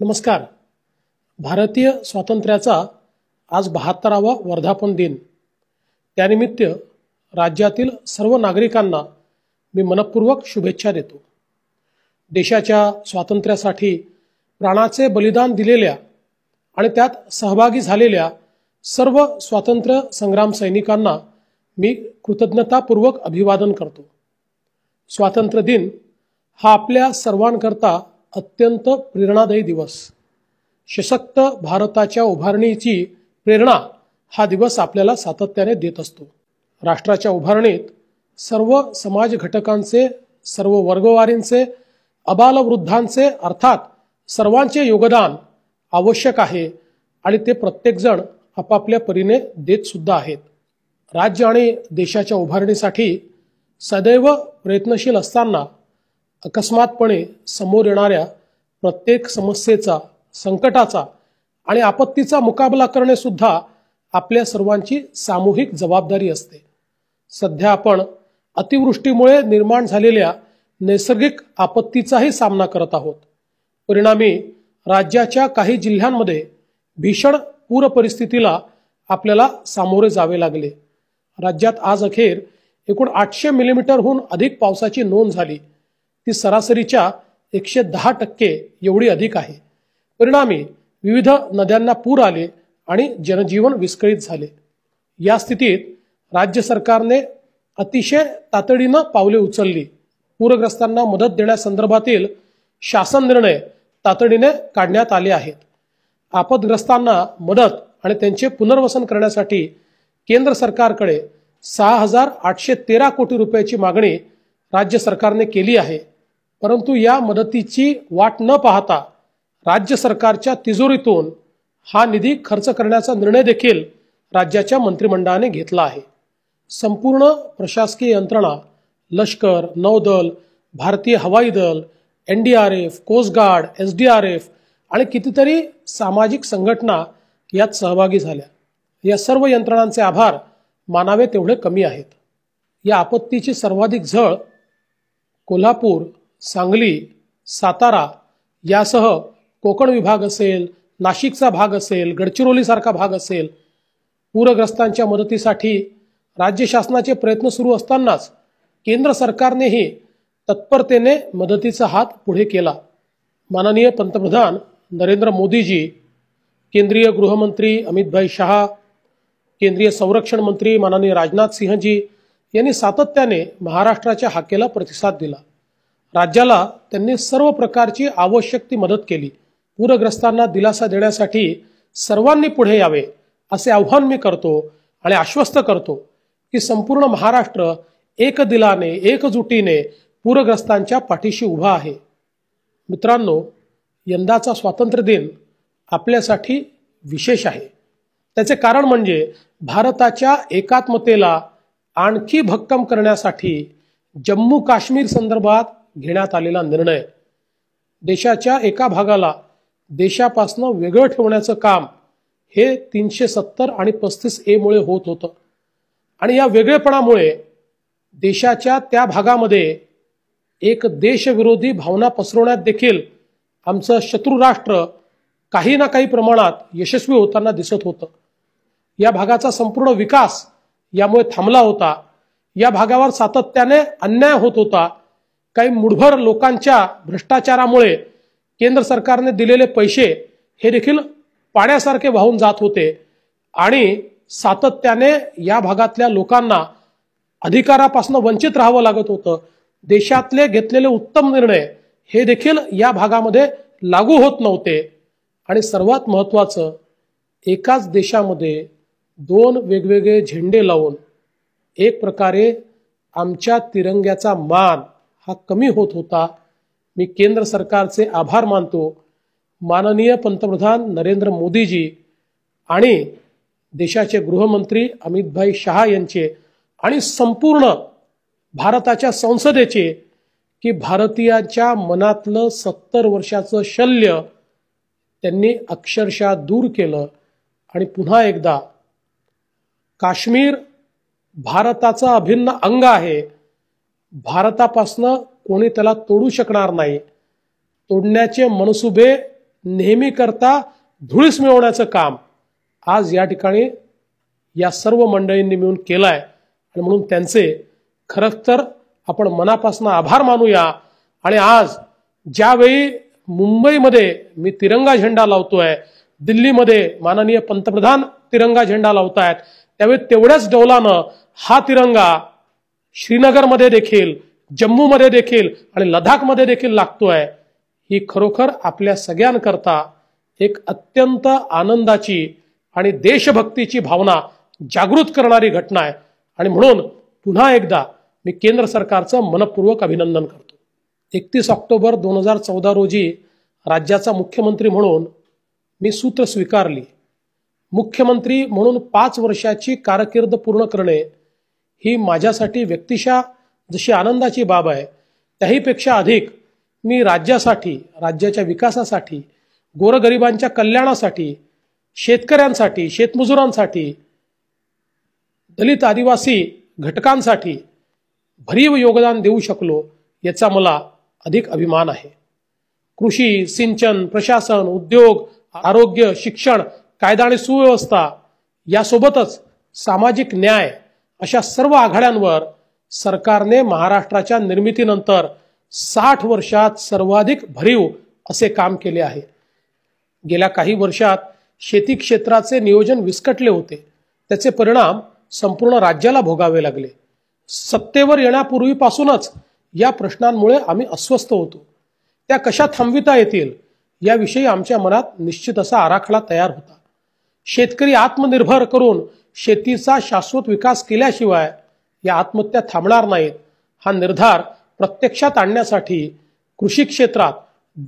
नमस्कार भारतीय स्वातंत्र्याचा आज बहात्तरावा वर्धापन दिन त्यानिमित्त राज्यातील सर्व नागरिकांना मी मनपूर्वक शुभेच्छा देतो देशाच्या स्वातंत्र्यासाठी प्राणाचे बलिदान दिलेल्या आणि त्यात सहभागी झालेल्या सर्व स्वातंत्र्य संग्राम सैनिकांना मी कृतज्ञतापूर्वक अभिवादन करतो स्वातंत्र्य दिन हा आपल्या सर्वांकरता अत्यंत प्रेरणादायी दिवस सशक्त भारताच्या उभारणीची प्रेरणा हा दिवस आपल्याला सातत्याने देत असतो राष्ट्राच्या उभारणीत सर्व समाज घटकांचे सर्व वर्गवारींचे अबालवृद्धांचे अर्थात सर्वांचे योगदान आवश्यक आहे आणि ते प्रत्येकजण आपापल्या परीने देत सुद्धा आहेत राज्य आणि देशाच्या उभारणीसाठी सदैव प्रयत्नशील असताना अकस्मातपणे समोर येणाऱ्या प्रत्येक समस्येचा संकटाचा आणि आपत्तीचा मुकाबला करणे सुद्धा आपल्या सर्वांची सामूहिक जबाबदारी असते सध्या आपण अतिवृष्टीमुळे निर्माण झालेल्या नैसर्गिक आपत्तीचाही सामना करत आहोत परिणामी राज्याच्या काही जिल्ह्यांमध्ये भीषण पूर परिस्थितीला आपल्याला सामोरे जावे लागले राज्यात आज अखेर एकूण आठशे मिलीमीटरहून अधिक पावसाची नोंद झाली ती सरासरीच्या एकशे दहा टक्के एवढी अधिक आहे परिणामी विविध नद्यांना पूर आले आणि जनजीवन विस्कळीत झाले या स्थितीत राज्य सरकारने अतिशय तातडीनं पावले उचलली पूरग्रस्तांना मदत देण्यासंदर्भातील शासन निर्णय तातडीने काढण्यात आले आहेत आपदग्रस्तांना मदत आणि त्यांचे पुनर्वसन करण्यासाठी केंद्र सरकारकडे सहा हजार आठशे तेरा कोटी रुपयाची मागणी राज्य सरकारने केली आहे परंतु या मदतीची वाट न पाहता राज्य सरकारच्या तिजोरीतून हा निधी खर्च करण्याचा निर्णय देखील राज्याच्या मंत्रिमंडळाने घेतला आहे संपूर्ण प्रशासकीय यंत्रणा लष्कर नौदल भारतीय हवाई दल N D R F S D R F आणि कितीतरी सामाजिक संघटना यात सहभागी झाल्या या सर्व यंत्रणांचे आभार मानावे तेवढे कमी आहेत या आपत्तीची सर्वाधिक झळ कोल्हापूर सांगली सातारा यासह कोकण विभाग असेल नाशिकचा भाग असेल गडचिरोलीसारखा भाग असेल पूरग्रस्तांच्या मदतीसाठी राज्य शासनाचे प्रयत्न सुरू असतानाच केंद्र सरकारनेही तत्परतेने मदतीचा हात पुढे केला माननीय पंतप्रधान नरेंद्र मोदीजी केंद्रीय गृहमंत्री अमितभाई शहा केंद्रीय संरक्षण मंत्री माननीय राजनाथ सिंहजी यांनी सातत्याने महाराष्ट्राच्या हाकेला प्रतिसाद दिला राज्याला त्यांनी सर्व प्रकारची आवश्यक ती मदत केली पूरग्रस्तांना दिलासा देण्यासाठी सर्वांनी पुढे यावे असे आव्हान मी करतो आणि आश्वस्त करतो की संपूर्ण महाराष्ट्र एक दिलाने एकजुटीने पूरग्रस्तांच्या पाठीशी उभा आहे मित्रांनो यंदाचा स्वातंत्र्य दिन आपल्यासाठी विशेष आहे त्याचे कारण म्हणजे भारताच्या एकात्मतेला आणखी भक्कम करण्यासाठी जम्मू काश्मीर संदर्भात घेण्यात आलेला निर्णय देशाच्या एका भागाला देशापासून वेगळं ठेवण्याचं काम हे तीनशे सत्तर आणि पस्तीस एमुळे होत होतं आणि या वेगळेपणामुळे देशाच्या त्या भागामध्ये एक देशविरोधी भावना पसरवण्यात देखील आमचं शत्रू राष्ट्र काही ना काही प्रमाणात यशस्वी होताना दिसत होतं या भागाचा संपूर्ण विकास यामुळे थांबला होता या भागावर सातत्याने अन्याय होत होता काही मुठभर लोकांच्या भ्रष्टाचारामुळे केंद्र सरकारने दिलेले पैसे हे देखील पाण्यासारखे वाहून जात होते आणि सातत्याने या भागातल्या लोकांना अधिकारापासून वंचित राहावं लागत होतं देशातले घेतलेले उत्तम निर्णय हे देखील या भागामध्ये लागू होत नव्हते आणि सर्वात महत्त्वाचं एकाच देशामध्ये दोन वेगवेगळे झेंडे लावून एक प्रकारे आमच्या तिरंग्याचा मान हा कमी होत होता मी केंद्र सरकारचे आभार मानतो माननीय पंतप्रधान नरेंद्र मोदीजी आणि देशाचे गृहमंत्री अमितभाई शहा यांचे आणि संपूर्ण भारताच्या संसदेचे की भारतीयांच्या मनातलं सत्तर वर्षाचं शल्य त्यांनी अक्षरशः दूर केलं आणि पुन्हा एकदा काश्मीर भारताचा अभिन्न अंग आहे भारतापासनं कोणी त्याला तोडू शकणार नाही तोडण्याचे मनसुबे नेहमी करता धुळीस मिळवण्याचं काम आज या ठिकाणी या सर्व मंडळींनी मिळून केलं आहे आणि म्हणून त्यांचे खरंच तर आपण मनापासून आभार मानूया आणि आज ज्यावेळी मुंबईमध्ये मी तिरंगा झेंडा लावतोय दिल्लीमध्ये माननीय पंतप्रधान तिरंगा झेंडा लावतायत त्यावेळी तेवढ्याच डौलानं हा तिरंगा श्रीनगरमध्ये देखील जम्मूमध्ये देखील आणि लदाखमध्ये देखील लागतोय ही खरोखर आपल्या सगळ्यांकरता एक अत्यंत आनंदाची आणि देशभक्तीची भावना जागृत करणारी घटना आहे आणि म्हणून पुन्हा एकदा मी केंद्र सरकारचं मनपूर्वक अभिनंदन करतो एकतीस ऑक्टोबर दोन हजार चौदा रोजी राज्याचा मुख्यमंत्री म्हणून मी सूत्र स्वीकारली मुख्यमंत्री म्हणून पाच वर्षाची कारकीर्द पूर्ण करणे ही माझ्यासाठी व्यक्तिशा जशी आनंदाची बाब आहे त्याहीपेक्षा अधिक मी राज्यासाठी राज्याच्या विकासासाठी गोरगरिबांच्या कल्याणासाठी शेतकऱ्यांसाठी शेतमजुरांसाठी दलित आदिवासी घटकांसाठी भरीव योगदान देऊ शकलो याचा मला अधिक अभिमान आहे कृषी सिंचन प्रशासन उद्योग आरोग्य शिक्षण कायदा आणि सुव्यवस्था यासोबतच सामाजिक न्याय अशा सर्व आघाड्यांवर सरकारने महाराष्ट्राच्या निर्मितीनंतर साठ वर्षात सर्वाधिक भरीव असे काम केले आहे गेल्या काही वर्षात शेती क्षेत्राचे नियोजन विस्कटले होते त्याचे परिणाम संपूर्ण राज्याला भोगावे लागले सत्तेवर येण्यापूर्वीपासूनच या प्रश्नांमुळे आम्ही अस्वस्थ होतो त्या कशा थांबविता येतील याविषयी आमच्या मनात निश्चित असा आराखडा तयार होता शेतकरी आत्मनिर्भर करून शेतीचा शाश्वत विकास केल्याशिवाय या आत्महत्या थांबणार नाहीत हा निर्धार प्रत्यक्षात आणण्यासाठी कृषी क्षेत्रात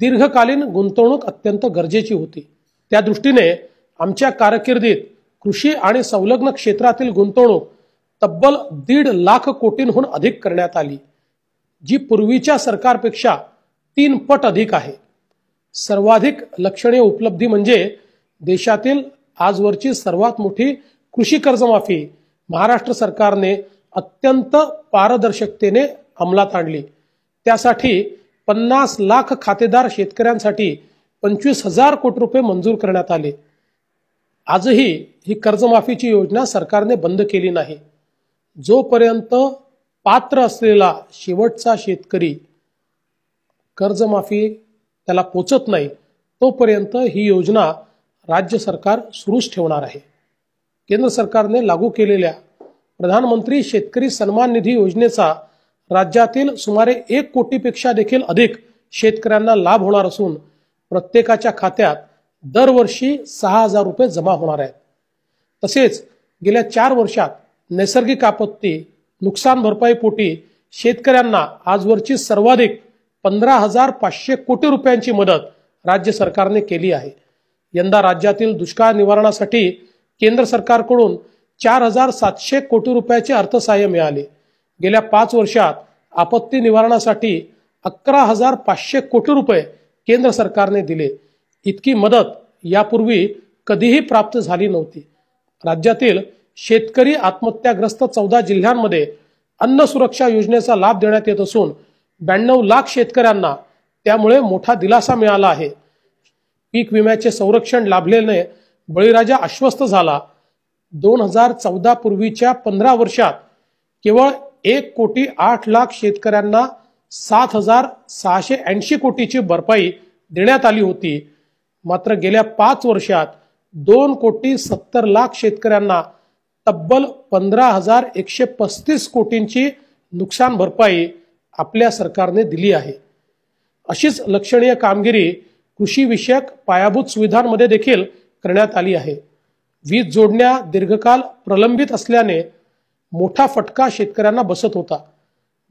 दीर्घकालीन गुंतवणूक अत्यंत गरजेची होती त्या दृष्टीने आमच्या कारकिर्दीत कृषी आणि संलग्न क्षेत्रातील गुंतवणूक तब्बल दीड लाख कोटींहून अधिक करण्यात आली जी पूर्वीच्या सरकारपेक्षा तीन पट अधिक आहे सर्वाधिक लक्षणीय उपलब्धी म्हणजे देशातील आजवरची सर्वात मोठी कृषी कर्जमाफी महाराष्ट्र सरकारने अत्यंत पारदर्शकतेने अंमलात आणली त्यासाठी पन्नास लाख खातेदार शेतकऱ्यांसाठी पंचवीस हजार कोटी रुपये मंजूर करण्यात आले आजही ही कर्जमाफीची योजना सरकारने बंद केली नाही जोपर्यंत पात्र असलेला शेवटचा शेतकरी कर्जमाफी त्याला पोचत नाही तोपर्यंत ही योजना राज्य सरकार सुरूच ठेवणार आहे केंद्र सरकारने लागू केलेल्या प्रधानमंत्री शेतकरी सन्मान निधी योजनेचा राज्यातील सुमारे एक कोटीपेक्षा देखील अधिक शेतकऱ्यांना लाभ होणार असून प्रत्येकाच्या खात्यात दरवर्षी सहा हजार रुपये जमा होणार आहेत तसेच गेल्या चार वर्षात नैसर्गिक आपत्ती नुकसान भरपाईपोटी शेतकऱ्यांना आजवरची सर्वाधिक पंधरा हजार पाचशे कोटी रुपयांची मदत राज्य सरकारने केली आहे यंदा राज्यातील दुष्काळ निवारणासाठी केंद्र सरकारकडून चार हजार सातशे कोटी रुपयाचे अर्थसहाय्य मिळाले गेल्या पाच वर्षात आपत्ती निवारणासाठी अकरा हजार पाचशे कोटी रुपये केंद्र सरकारने दिले इतकी मदत यापूर्वी कधीही प्राप्त झाली नव्हती राज्यातील शेतकरी आत्महत्याग्रस्त चौदा जिल्ह्यांमध्ये अन्न सुरक्षा योजनेचा लाभ देण्यात येत असून ब्याण्णव लाख शेतकऱ्यांना त्यामुळे मोठा दिलासा मिळाला आहे पीक विम्याचे संरक्षण लाभलेले बळीराजा आश्वस्त झाला दोन हजार चौदा पूर्वीच्या पंधरा वर्षात केवळ एक कोटी आठ लाख शेतकऱ्यांना सात हजार सहाशे ऐंशी कोटीची भरपाई देण्यात आली होती मात्र गेल्या पाच वर्षात दोन कोटी सत्तर लाख शेतकऱ्यांना तब्बल पंधरा हजार एकशे पस्तीस कोटींची नुकसान भरपाई आपल्या सरकारने दिली आहे अशीच लक्षणीय कामगिरी कृषीविषयक पायाभूत सुविधांमध्ये देखील करण्यात आली आहे वीज जोडण्या दीर्घकाल प्रलंबित असल्याने मोठा फटका शेतकऱ्यांना बसत होता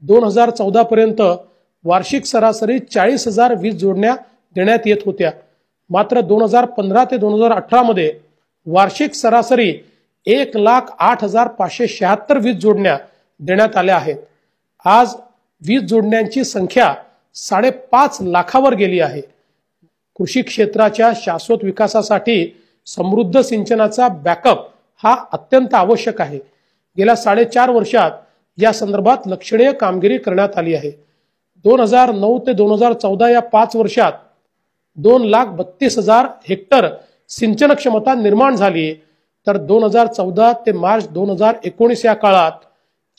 दोन हजार पर्यंत वार्षिक सरासरी चाळीस हजार वीज जोडण्या देण्यात येत होत्या मात्र दोन हजार पंधरा ते दोन हजार अठरामध्ये वार्षिक सरासरी एक लाख आठ हजार पाचशे शहात्तर वीज जोडण्या देण्यात आल्या आहेत आज वीज जोडण्यांची संख्या साडेपाच लाखावर गेली आहे कृषी क्षेत्राच्या शाश्वत विकासासाठी समृद्ध सिंचनाचा बॅकअप हा अत्यंत आवश्यक आहे गेल्या साडेचार वर्षात या संदर्भात लक्षणीय कामगिरी करण्यात आली आहे दोन हजार नऊ ते दोन हजार चौदा या पाच वर्षात दोन लाख बत्तीस हजार हेक्टर सिंचन क्षमता निर्माण झाली तर दोन हजार चौदा ते मार्च दोन हजार एकोणीस या काळात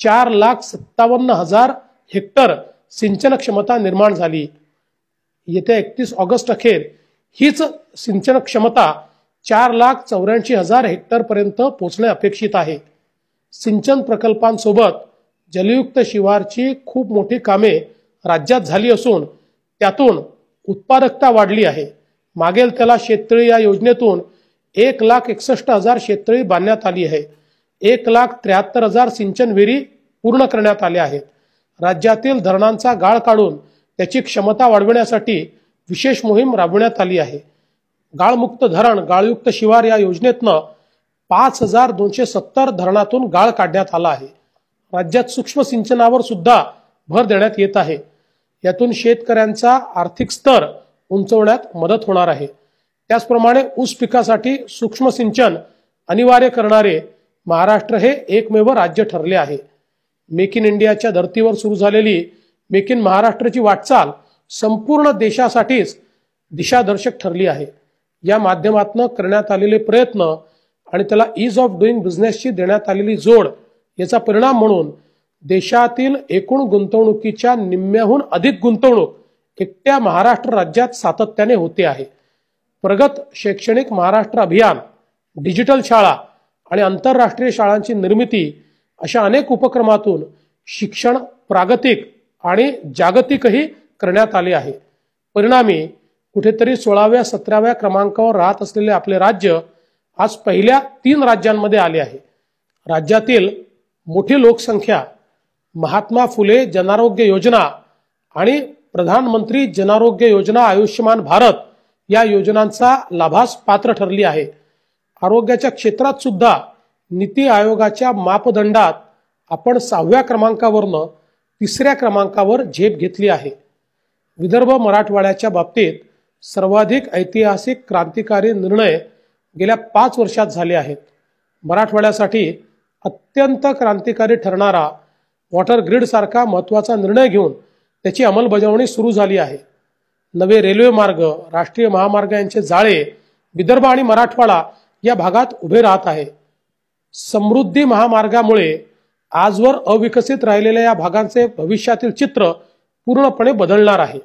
चार लाख सत्तावन्न हजार हेक्टर सिंचन क्षमता निर्माण झाली येत्या एकतीस ऑगस्ट अखेर हीच सिंचन क्षमता चार लाख चौऱ्याऐंशी हजार हेक्टरपर्यंत पोचणे अपेक्षित आहे सिंचन प्रकल्पांसोबत जलयुक्त शिवारची खूप मोठी कामे राज्यात झाली असून त्यातून उत्पादकता वाढली आहे मागेल त्याला शेततळी या योजनेतून एक लाख एकसष्ट हजार शेततळी बांधण्यात आली आहे एक लाख त्र्याहत्तर हजार सिंचन विहिरी पूर्ण करण्यात आल्या आहेत राज्यातील धरणांचा गाळ काढून त्याची क्षमता वाढविण्यासाठी विशेष मोहीम राबविण्यात आली आहे गाळमुक्त धरण गाळयुक्त शिवार या योजनेतनं पाच हजार दोनशे सत्तर धरणातून गाळ काढण्यात आला आहे राज्यात सूक्ष्म सिंचनावर सुद्धा भर देण्यात येत आहे यातून शेतकऱ्यांचा आर्थिक स्तर उंचवण्यात मदत होणार आहे त्याचप्रमाणे ऊस पिकासाठी सूक्ष्म सिंचन अनिवार्य करणारे महाराष्ट्र हे एकमेव राज्य ठरले आहे मेक इन इंडियाच्या धर्तीवर सुरू झालेली मेक इन महाराष्ट्राची वाटचाल संपूर्ण देशासाठीच दिशादर्शक ठरली आहे या माध्यमातून करण्यात आलेले प्रयत्न आणि त्याला इज ऑफ डुईंग बिझनेसची देण्यात आलेली जोड याचा परिणाम म्हणून देशातील एकूण गुंतवणुकीच्या निम्म्याहून अधिक गुंतवणूक एकट्या महाराष्ट्र राज्यात सातत्याने होते आहे प्रगत शैक्षणिक महाराष्ट्र अभियान डिजिटल शाळा आणि आंतरराष्ट्रीय शाळांची निर्मिती अशा अनेक उपक्रमातून शिक्षण प्रागतिक आणि जागतिकही करण्यात आले आहे परिणामी कुठेतरी सोळाव्या सतराव्या क्रमांकावर राहत असलेले आपले राज्य आज पहिल्या तीन राज्यांमध्ये आले आहे राज्यातील मोठी लोकसंख्या महात्मा फुले जनारोग्य योजना आणि प्रधानमंत्री जनारोग्य योजना आयुष्यमान भारत या योजनांचा लाभास पात्र ठरली आहे आरोग्याच्या क्षेत्रात सुद्धा नीती आयोगाच्या मापदंडात आपण सहाव्या क्रमांकावरनं तिसऱ्या क्रमांकावर झेप घेतली आहे विदर्भ मराठवाड्याच्या बाबतीत सर्वाधिक ऐतिहासिक क्रांतिकारी निर्णय गेल्या पाच वर्षात झाले आहेत मराठवाड्यासाठी अत्यंत क्रांतिकारी ठरणारा वॉटर सारखा महत्त्वाचा निर्णय घेऊन त्याची अंमलबजावणी सुरू झाली आहे नवे रेल्वे मार्ग राष्ट्रीय महामार्ग यांचे जाळे विदर्भ आणि मराठवाडा या भागात उभे राहत आहे समृद्धी महामार्गामुळे आजवर अविकसित राहिलेल्या या भागांचे भविष्यातील चित्र पूर्णपणे बदलणार आहे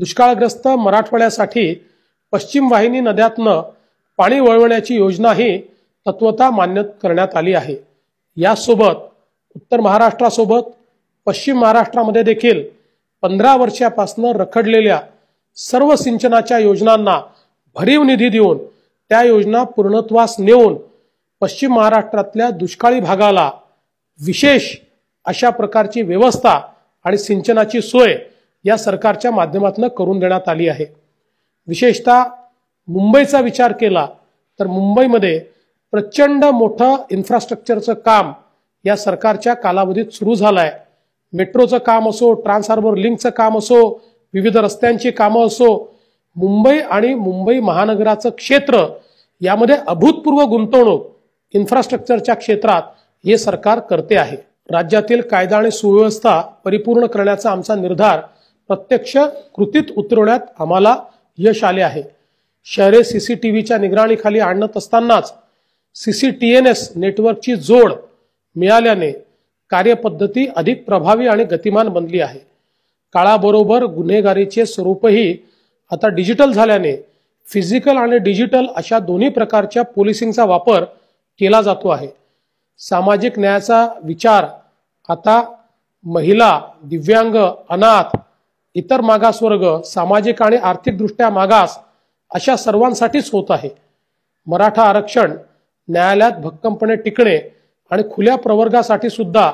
दुष्काळग्रस्त मराठवाड्यासाठी पश्चिम वाहिनी नद्यातनं पाणी वळवण्याची योजनाही तत्वता मान्य करण्यात आली आहे यासोबत उत्तर महाराष्ट्रासोबत पश्चिम महाराष्ट्रामध्ये देखील पंधरा वर्षापासून रखडलेल्या सर्व सिंचनाच्या योजनांना भरीव निधी देऊन त्या योजना पूर्णत्वास नेऊन पश्चिम महाराष्ट्रातल्या दुष्काळी भागाला विशेष अशा प्रकारची व्यवस्था आणि सिंचनाची सोय या सरकारच्या माध्यमातून करून देण्यात आली आहे विशेषतः मुंबईचा विचार केला तर मुंबईमध्ये प्रचंड मोठं इन्फ्रास्ट्रक्चरचं काम या सरकारच्या कालावधीत सुरू झालं आहे मेट्रोचं काम असो ट्रान्स हार्बर लिंकचं काम असो विविध रस्त्यांची कामं असो मुंबई आणि मुंबई महानगराचं क्षेत्र यामध्ये अभूतपूर्व गुंतवणूक इन्फ्रास्ट्रक्चरच्या क्षेत्रात हे सरकार करते आहे राज्यातील कायदा आणि सुव्यवस्था परिपूर्ण करण्याचा आमचा निर्धार प्रत्यक्ष कृतीत उतरवण्यात आम्हाला यश आले आहे शहरे सीसीटीव्हीच्या निगराणीखाली आणत असतानाच सीसीटीएनएस नेटवर्कची जोड मिळाल्याने कार्यपद्धती अधिक प्रभावी आणि गतिमान बनली आहे काळाबरोबर गुन्हेगारीचे स्वरूपही आता डिजिटल झाल्याने फिजिकल आणि डिजिटल अशा दोन्ही प्रकारच्या पोलिसिंगचा वापर केला जातो आहे सामाजिक न्यायाचा विचार आता महिला दिव्यांग अनाथ इतर मागासवर्ग सामाजिक आणि आर्थिकदृष्ट्या मागास अशा सर्वांसाठीच होत आहे मराठा आरक्षण न्यायालयात भक्कमपणे टिकणे आणि खुल्या प्रवर्गासाठी सुद्धा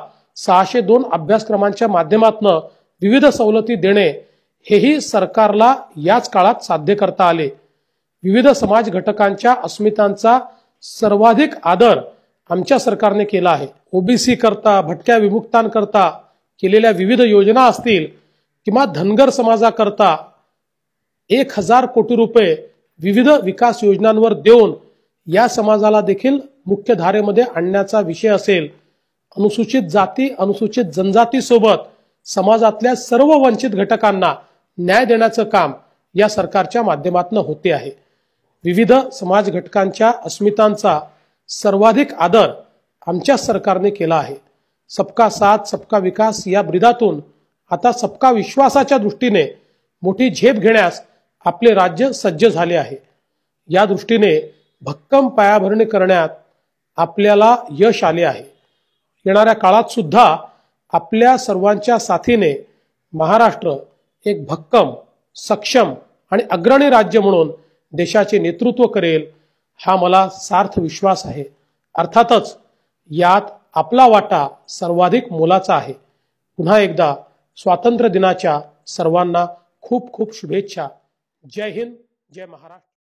सहाशे दोन अभ्यासक्रमांच्या माध्यमातून विविध सवलती देणे हेही सरकारला याच काळात साध्य करता आले विविध समाज घटकांच्या अस्मितांचा सर्वाधिक आदर आमच्या सरकारने केला आहे ओबीसी करता भटक्या विमुक्तांकरता केलेल्या विविध योजना असतील किंवा धनगर समाजाकरता एक हजार कोटी रुपये विविध विकास योजनांवर देऊन या समाजाला देखील मुख्य धारेमध्ये आणण्याचा विषय असेल अनुसूचित जाती अनुसूचित जनजाती सोबत समाजातल्या सर्व वंचित घटकांना न्याय देण्याचं काम या सरकारच्या माध्यमातून होते आहे विविध समाज घटकांच्या अस्मितांचा सर्वाधिक आदर आमच्या सरकारने केला आहे सबका साथ सबका विकास या ब्रिदातून आता सबका विश्वासाच्या दृष्टीने मोठी झेप घेण्यास आपले राज्य सज्ज झाले आहे या दृष्टीने भक्कम पायाभरणी करण्यात आपल्याला यश आले आहे येणाऱ्या काळात सुद्धा आपल्या सर्वांच्या साथीने महाराष्ट्र एक भक्कम सक्षम आणि अग्रणी राज्य म्हणून देशाचे नेतृत्व करेल हा मला सार्थ विश्वास आहे अर्थातच यात आपला वाटा सर्वाधिक मोलाचा आहे पुन्हा एकदा स्वातंत्र्य दिनाच्या सर्वांना खूप खूप शुभेच्छा जय हिंद जय महाराष्ट्र